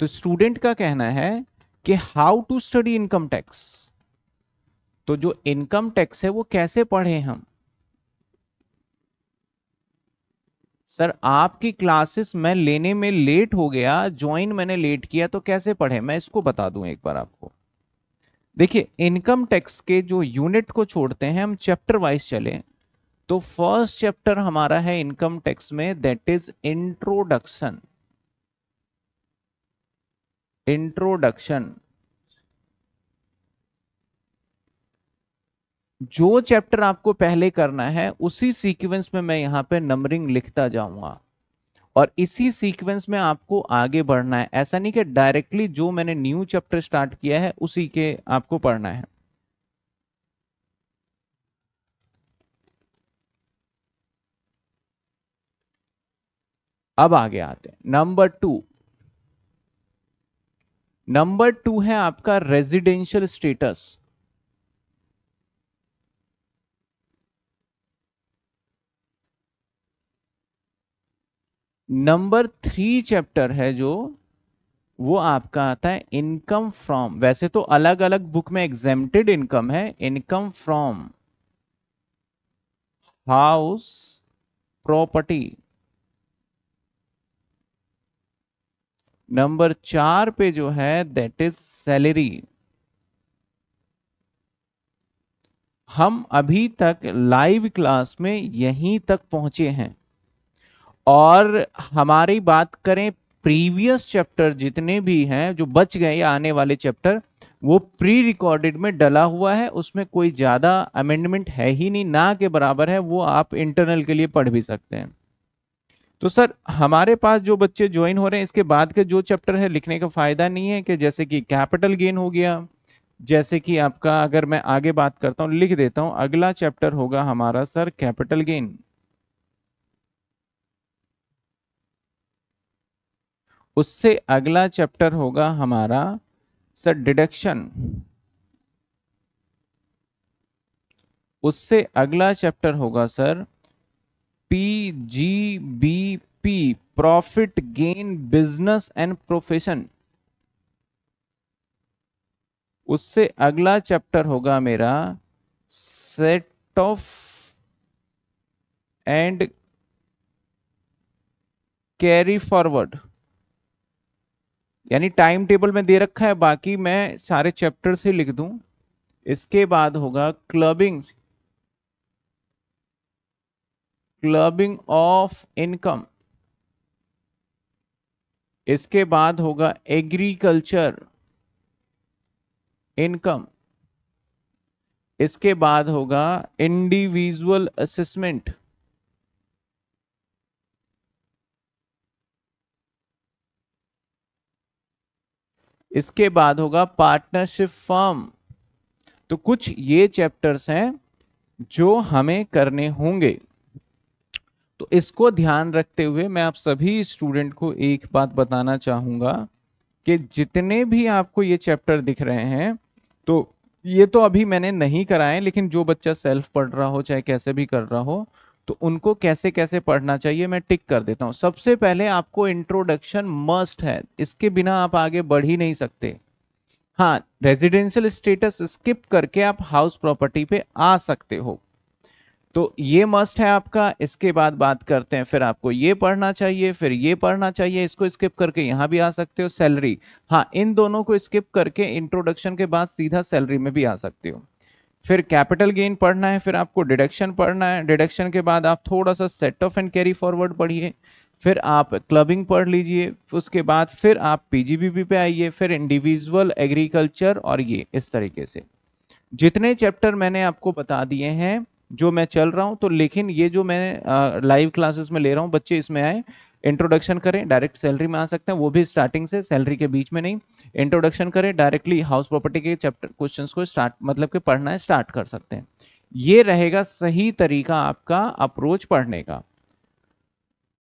तो स्टूडेंट का कहना है कि how to study income tax तो जो इनकम टैक्स है वो कैसे पढ़े हम सर आपकी क्लासेस मैं लेने में लेट हो गया ज्वाइन मैंने लेट किया तो कैसे पढ़े मैं इसको बता दूं एक बार आपको देखिए इनकम टैक्स के जो यूनिट को छोड़ते हैं हम चैप्टर वाइज चले तो फर्स्ट चैप्टर हमारा है इनकम टैक्स में दैट इज इंट्रोडक्शन इंट्रोडक्शन जो चैप्टर आपको पहले करना है उसी सीक्वेंस में मैं यहां पे नंबरिंग लिखता जाऊंगा और इसी सीक्वेंस में आपको आगे बढ़ना है ऐसा नहीं कि डायरेक्टली जो मैंने न्यू चैप्टर स्टार्ट किया है उसी के आपको पढ़ना है अब आगे आते हैं नंबर टू नंबर टू है आपका residential status number three chapter है जो वो आपका आता है इनकम फ्रॉम वैसे तो अलग अलग बुक में एग्जेम्प्टेड इनकम है income from house property number चार पे जो है दैट इज सैलरी हम अभी तक लाइव क्लास में यहीं तक पहुंचे हैं और हमारी बात करें प्रीवियस चैप्टर जितने भी हैं जो बच गए आने वाले चैप्टर वो प्री रिकॉर्डेड में डला हुआ है उसमें कोई ज़्यादा अमेंडमेंट है ही नहीं ना के बराबर है वो आप इंटरनल के लिए पढ़ भी सकते हैं तो सर हमारे पास जो बच्चे ज्वाइन हो रहे हैं इसके बाद के जो चैप्टर है लिखने का फायदा नहीं है कि जैसे कि कैपिटल गेन हो गया जैसे कि आपका अगर मैं आगे बात करता हूं लिख देता हूं अगला चैप्टर होगा हमारा सर कैपिटल गेन उससे अगला चैप्टर होगा हमारा सर डिडक्शन उससे अगला चैप्टर होगा sir PGBP profit gain business and profession उससे अगला चैप्टर होगा मेरा set off and carry forward यानी टाइम टेबल में दे रखा है बाकी मैं सारे चैप्टर से लिख दूं इसके बाद होगा क्लबिंग्स क्लबिंग ऑफ इनकम इसके बाद होगा एग्रीकल्चर इनकम इसके बाद होगा इंडिविजुअल असेसमेंट इसके बाद होगा पार्टनरशिप फॉर्म तो कुछ ये चैप्टर्स हैं जो हमें करने होंगे तो इसको ध्यान रखते हुए मैं आप सभी स्टूडेंट को एक बात बताना चाहूंगा कि जितने भी आपको ये चैप्टर दिख रहे हैं तो ये तो अभी मैंने नहीं कराए लेकिन जो बच्चा सेल्फ पढ़ रहा हो चाहे कैसे भी कर रहा हो तो उनको कैसे कैसे पढ़ना चाहिए मैं टिक कर देता हूँ सबसे पहले आपको इंट्रोडक्शन मस्ट है इसके बिना आप आगे बढ़ ही नहीं सकते हाँ रेजिडेंशियल स्टेटस स्किप करके आप हाउस प्रॉपर्टी पे आ सकते हो तो ये मस्ट है आपका इसके बाद बात करते हैं फिर आपको ये पढ़ना चाहिए फिर ये पढ़ना चाहिए इसको स्किप करके यहाँ भी आ सकते हो सैलरी हाँ इन दोनों को स्किप करके इंट्रोडक्शन के बाद सीधा सैलरी में भी आ सकते हो फिर कैपिटल गेन पढ़ना है फिर आपको डिडक्शन पढ़ना है डिडक्शन के बाद आप थोड़ा सा set off and carry forward पढ़िए फिर आप क्लबिंग पढ़ लीजिए उसके बाद फिर आप पी पे आइए फिर इंडिविजुअल एग्रीकल्चर और ये इस तरीके से जितने चैप्टर मैंने आपको बता दिए हैं जो मैं चल रहा हूँ तो लेकिन ये जो मैं लाइव क्लासेस में ले रहा हूँ बच्चे इसमें आए इंट्रोडक्शन करें डायरेक्ट सैलरी में आ सकते हैं वो भी स्टार्टिंग से सैलरी के बीच में नहीं इंट्रोडक्शन करें डायरेक्टली हाउस प्रॉपर्टी के चैप्टर क्वेश्चंस को स्टार्ट मतलब कि पढ़ना है स्टार्ट कर सकते हैं ये रहेगा सही तरीका आपका अप्रोच पढ़ने का